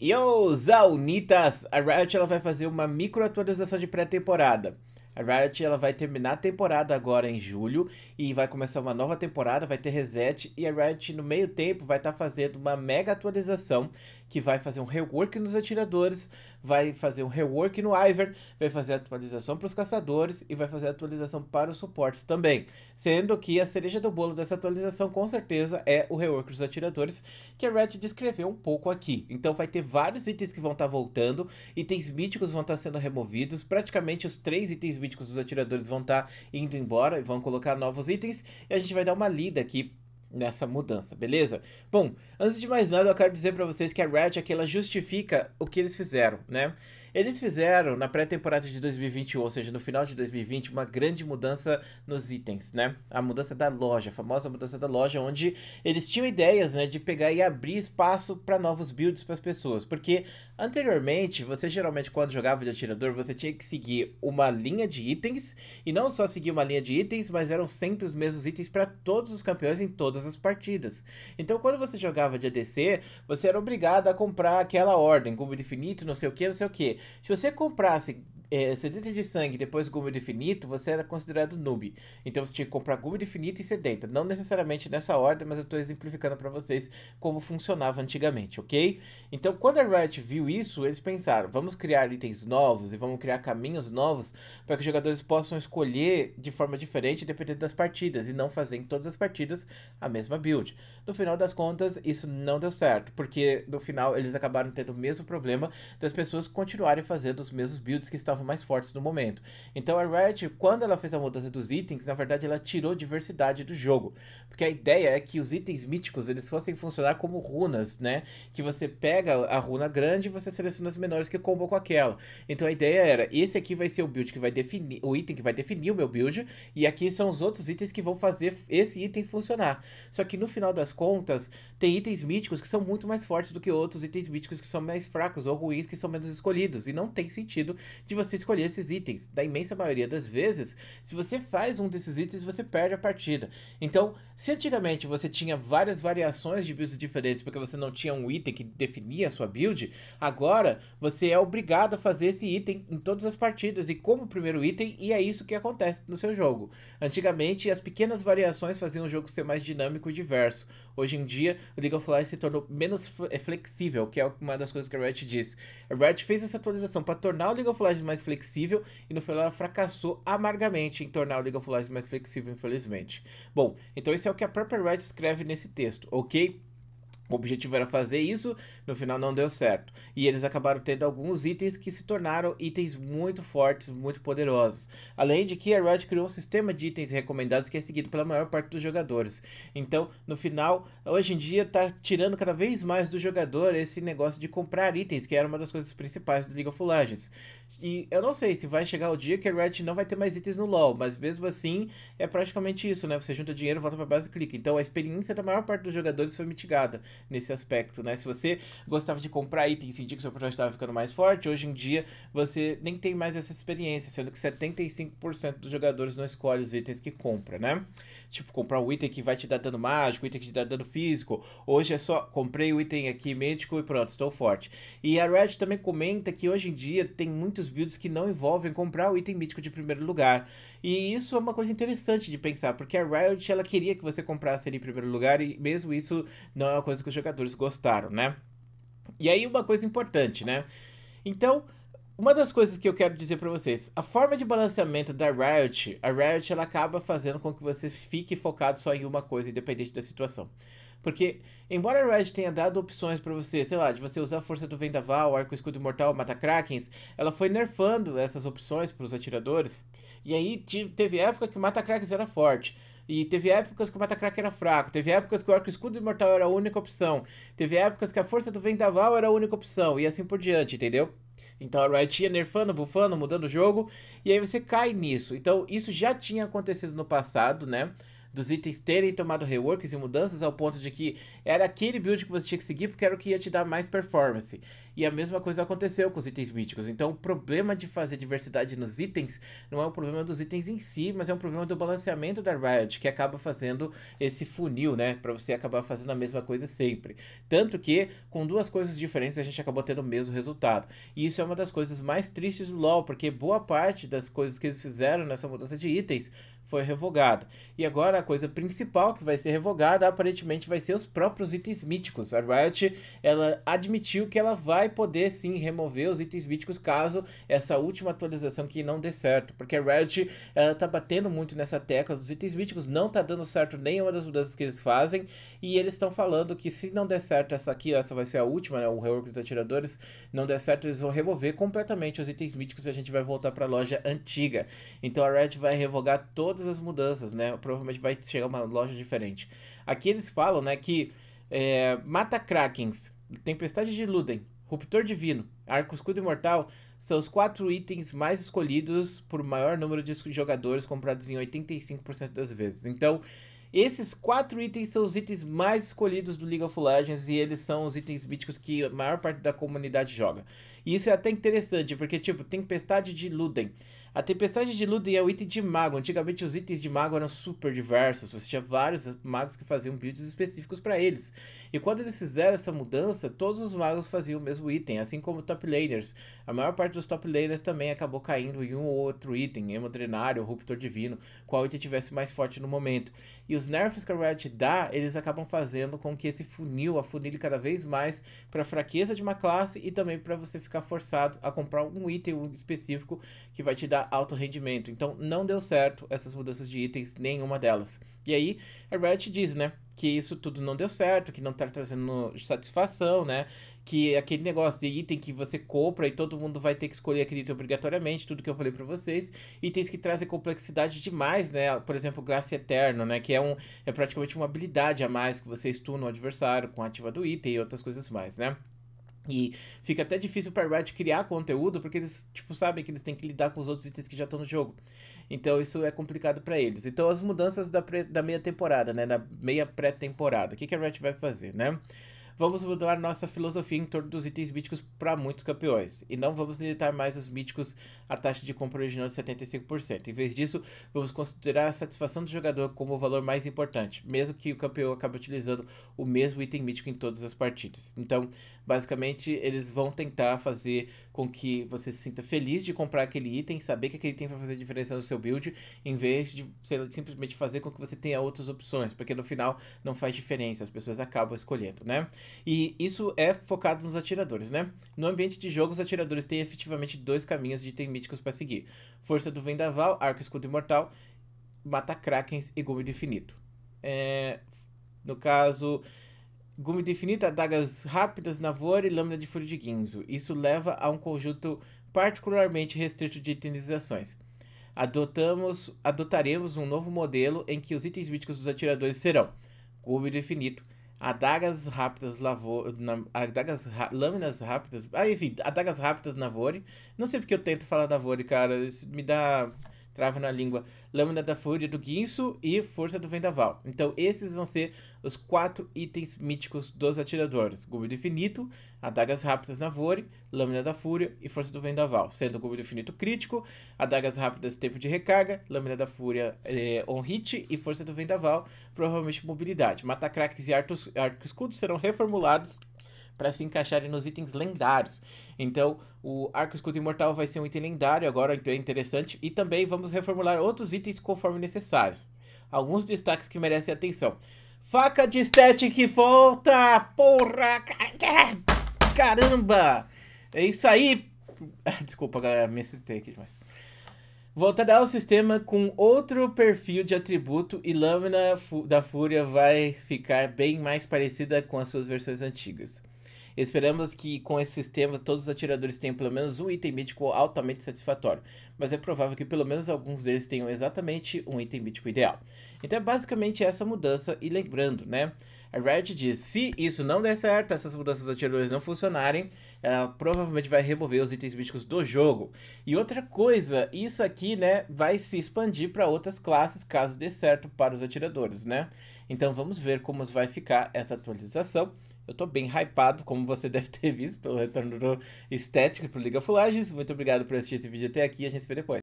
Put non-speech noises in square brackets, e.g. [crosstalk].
E os Unitas, a Riot ela vai fazer uma micro atualização de pré-temporada. A Riot ela vai terminar a temporada agora em julho e vai começar uma nova temporada, vai ter reset e a Riot no meio tempo vai estar tá fazendo uma mega atualização que vai fazer um rework nos atiradores, vai fazer um rework no Ivern, vai fazer atualização para os caçadores e vai fazer atualização para os suportes também. Sendo que a cereja do bolo dessa atualização, com certeza, é o rework dos atiradores, que a Red descreveu um pouco aqui. Então vai ter vários itens que vão estar tá voltando, itens míticos vão estar tá sendo removidos, praticamente os três itens míticos dos atiradores vão estar tá indo embora e vão colocar novos itens, e a gente vai dar uma lida aqui nessa mudança, beleza? Bom, antes de mais nada, eu quero dizer para vocês que a Ratchet, ela justifica o que eles fizeram, né? Eles fizeram na pré-temporada de 2021, ou seja, no final de 2020, uma grande mudança nos itens, né? A mudança da loja, a famosa mudança da loja, onde eles tinham ideias, né, de pegar e abrir espaço para novos builds para as pessoas, porque anteriormente, você geralmente quando jogava de atirador, você tinha que seguir uma linha de itens e não só seguir uma linha de itens, mas eram sempre os mesmos itens para todos os campeões em todas as partidas. Então, quando você jogava de ADC, você era obrigado a comprar aquela ordem, combo infinito, não sei o que, não sei o que se você comprasse é, sedenta de sangue depois gume de você era considerado noob. Então você tinha que comprar gume de e sedenta. Não necessariamente nessa ordem, mas eu estou exemplificando para vocês como funcionava antigamente, ok? Então quando a Riot viu isso, eles pensaram: vamos criar itens novos e vamos criar caminhos novos para que os jogadores possam escolher de forma diferente dependendo das partidas e não fazer em todas as partidas a mesma build. No final das contas, isso não deu certo, porque no final eles acabaram tendo o mesmo problema das pessoas continuarem fazendo os mesmos builds que estavam estavam mais fortes no momento. Então a Riot, quando ela fez a mudança dos itens, na verdade ela tirou diversidade do jogo. Porque a ideia é que os itens míticos eles fossem funcionar como runas, né? Que você pega a runa grande e você seleciona as menores que combam com aquela. Então a ideia era, esse aqui vai ser o build que vai definir, o item que vai definir o meu build, e aqui são os outros itens que vão fazer esse item funcionar. Só que no final das contas, tem itens míticos que são muito mais fortes do que outros itens míticos que são mais fracos ou ruins, que são menos escolhidos. E não tem sentido de você você escolher esses itens. Da imensa maioria das vezes, se você faz um desses itens, você perde a partida. Então, se antigamente você tinha várias variações de builds diferentes porque você não tinha um item que definia a sua build, agora você é obrigado a fazer esse item em todas as partidas e como primeiro item, e é isso que acontece no seu jogo. Antigamente, as pequenas variações faziam o jogo ser mais dinâmico e diverso. Hoje em dia, o League of Legends se tornou menos é flexível, que é uma das coisas que a Riot disse. A Riot fez essa atualização para tornar o League of Legends mais mais flexível e no final ela fracassou amargamente em tornar o League of Legends mais flexível, infelizmente. Bom, então isso é o que a própria Riot escreve nesse texto, ok? O objetivo era fazer isso, no final não deu certo. E eles acabaram tendo alguns itens que se tornaram itens muito fortes, muito poderosos. Além de que a Riot criou um sistema de itens recomendados que é seguido pela maior parte dos jogadores. Então, no final, hoje em dia está tirando cada vez mais do jogador esse negócio de comprar itens, que era uma das coisas principais do League of Legends. E eu não sei se vai chegar o dia que a Riot não vai ter mais itens no LoL, mas mesmo assim é praticamente isso, né? Você junta dinheiro, volta para base e clica. Então a experiência da maior parte dos jogadores foi mitigada nesse aspecto, né? Se você gostava de comprar itens e sentia que seu projeto estava ficando mais forte, hoje em dia você nem tem mais essa experiência, sendo que 75% dos jogadores não escolhe os itens que compra, né? Tipo, comprar um item que vai te dar dano mágico, item que te dá dano físico. Hoje é só comprei o item aqui médico e pronto, estou forte. E a Red também comenta que hoje em dia tem muitos builds que não envolvem comprar o item mítico de primeiro lugar. E isso é uma coisa interessante de pensar, porque a Riot ela queria que você comprasse ele em primeiro lugar e mesmo isso não é uma coisa que que os jogadores gostaram, né? E aí uma coisa importante, né? Então, uma das coisas que eu quero dizer para vocês, a forma de balanceamento da Riot, a Riot ela acaba fazendo com que você fique focado só em uma coisa, independente da situação. Porque, embora a Riot tenha dado opções para você, sei lá, de você usar a força do Vendaval, arco escudo Imortal, mata krakens, ela foi nerfando essas opções para os atiradores. E aí teve época que mata krakens era forte. E teve épocas que o Batacrack era fraco, teve épocas que o Arco Escudo Imortal era a única opção, teve épocas que a Força do Vendaval era a única opção, e assim por diante, entendeu? Então a Riot ia nerfando, bufando, mudando o jogo, e aí você cai nisso. Então isso já tinha acontecido no passado, né? dos itens terem tomado reworks e mudanças ao ponto de que era aquele build que você tinha que seguir porque era o que ia te dar mais performance. E a mesma coisa aconteceu com os itens míticos. Então, o problema de fazer diversidade nos itens não é um problema dos itens em si, mas é um problema do balanceamento da Riot, que acaba fazendo esse funil, né? Para você acabar fazendo a mesma coisa sempre. Tanto que, com duas coisas diferentes, a gente acabou tendo o mesmo resultado. E isso é uma das coisas mais tristes do LoL, porque boa parte das coisas que eles fizeram nessa mudança de itens foi revogado. E agora a coisa principal que vai ser revogada aparentemente vai ser os próprios itens míticos. A Riot ela admitiu que ela vai poder sim remover os itens míticos caso essa última atualização que não dê certo, porque a Riot ela tá batendo muito nessa tecla dos itens míticos, não tá dando certo nenhuma das mudanças que eles fazem e eles estão falando que se não der certo essa aqui, essa vai ser a última, né, o rework dos atiradores, não der certo eles vão remover completamente os itens míticos e a gente vai voltar para a loja antiga. Então a Riot vai revogar toda todas as mudanças, né? Provavelmente vai chegar uma loja diferente. Aqui eles falam, né, que é, mata krakens, tempestade de Luden, ruptor divino, arco escudo imortal são os quatro itens mais escolhidos por maior número de jogadores comprados em 85% das vezes. Então, esses quatro itens são os itens mais escolhidos do League of Legends e eles são os itens míticos que a maior parte da comunidade joga. E isso é até interessante, porque tipo, Tempestade de Luden a Tempestade de luta é o item de mago. Antigamente os itens de mago eram super diversos. Você tinha vários magos que faziam builds específicos para eles. E quando eles fizeram essa mudança, todos os magos faziam o mesmo item, assim como top laners. A maior parte dos top laners também acabou caindo em um ou outro item, Hemodrenário, Ruptor Divino, qual item tivesse mais forte no momento. E os nerfs que a Riot dá, eles acabam fazendo com que esse funil afunile cada vez mais para a fraqueza de uma classe e também para você ficar forçado a comprar um item específico que vai te dar para alto rendimento. Então não deu certo essas mudanças de itens, nenhuma delas. E aí a Riot diz, né, que isso tudo não deu certo, que não está trazendo satisfação, né? Que aquele negócio de item que você compra e todo mundo vai ter que escolher aquele item obrigatoriamente, tudo que eu falei para vocês, itens que trazem complexidade demais, né? Por exemplo, Graça Eterno, né? Que é, um, é praticamente uma habilidade a mais que você estuna o adversário com a ativa do item e outras coisas mais, né? E fica até difícil para Riot criar conteúdo, porque eles, tipo, sabem que eles têm que lidar com os outros itens que já estão no jogo. Então isso é complicado para eles. Então as mudanças da, da meia temporada, né, da meia pré-temporada, o que, que a Riot vai fazer, né? Vamos mudar nossa filosofia em torno dos itens míticos para muitos campeões. E não vamos limitar mais os míticos à taxa de compra original de 75%. Em vez disso, vamos considerar a satisfação do jogador como o valor mais importante, mesmo que o campeão acabe utilizando o mesmo item mítico em todas as partidas. Então, basicamente, eles vão tentar fazer com que você se sinta feliz de comprar aquele item, saber que aquele item vai fazer diferença no seu build, em vez de sei, simplesmente fazer com que você tenha outras opções, porque no final não faz diferença, as pessoas acabam escolhendo, né? E isso é focado nos atiradores, né? No ambiente de jogo, os atiradores têm efetivamente dois caminhos de item míticos para seguir: Força do Vendaval, Arco Escudo Imortal, Mata Krakens e Gume do Infinito. É... No caso, Gume do Infinito, adagas rápidas, Navor e Lâmina de Fúria de Guinzo. Isso leva a um conjunto particularmente restrito de itemizações. Adotamos, adotaremos um novo modelo em que os itens míticos dos atiradores serão Gume do Infinito, Adagas rápidas lavou. adagas lâminas rápidas. Ah, enfim, adagas rápidas na Vore. Não sei porque eu tento falar da Vore, cara. Isso me dá trava na língua, Lâmina da Fúria do Guinso e Força do Vendaval. Então esses vão ser os quatro itens míticos dos atiradores. Gume Infinito, Adagas Rápidas na Vore, Lâmina da Fúria e Força do Vendaval. Sendo o Gume Infinito crítico, Adagas Rápidas Tempo de Recarga, Lâmina da Fúria é, On Hit e Força do Vendaval, provavelmente mobilidade. Matacraques e arcos escudos serão reformulados para se encaixarem nos itens lendários. Então, o Arco Escudo Imortal vai ser um item lendário agora, então é interessante. E também vamos reformular outros itens conforme necessários. Alguns destaques que merecem atenção. Faca de Static que volta! Porra! É? Caramba! É isso aí! [laughs] Desculpa, galera, me citei aqui demais. Voltará ao sistema com outro perfil de atributo e Lâmina da Fúria vai ficar bem mais parecida com as suas versões antigas. Esperamos que com esses temas todos os atiradores tenham pelo menos um item mítico altamente satisfatório, mas é provável que pelo menos alguns deles tenham exatamente um item mítico ideal. Então é basicamente essa mudança, e lembrando, né? A Red diz, se isso não der certo, essas mudanças dos atiradores não funcionarem, ela provavelmente vai remover os itens míticos do jogo. E outra coisa, isso aqui, né, vai se expandir para outras classes caso dê certo para os atiradores, né? Então vamos ver como vai ficar essa atualização eu tô bem hypado, como você [laughs] deve ter visto, pelo retorno do estético pro Liga Fulagens. Muito obrigado por assistir esse vídeo até aqui a gente se vê depois.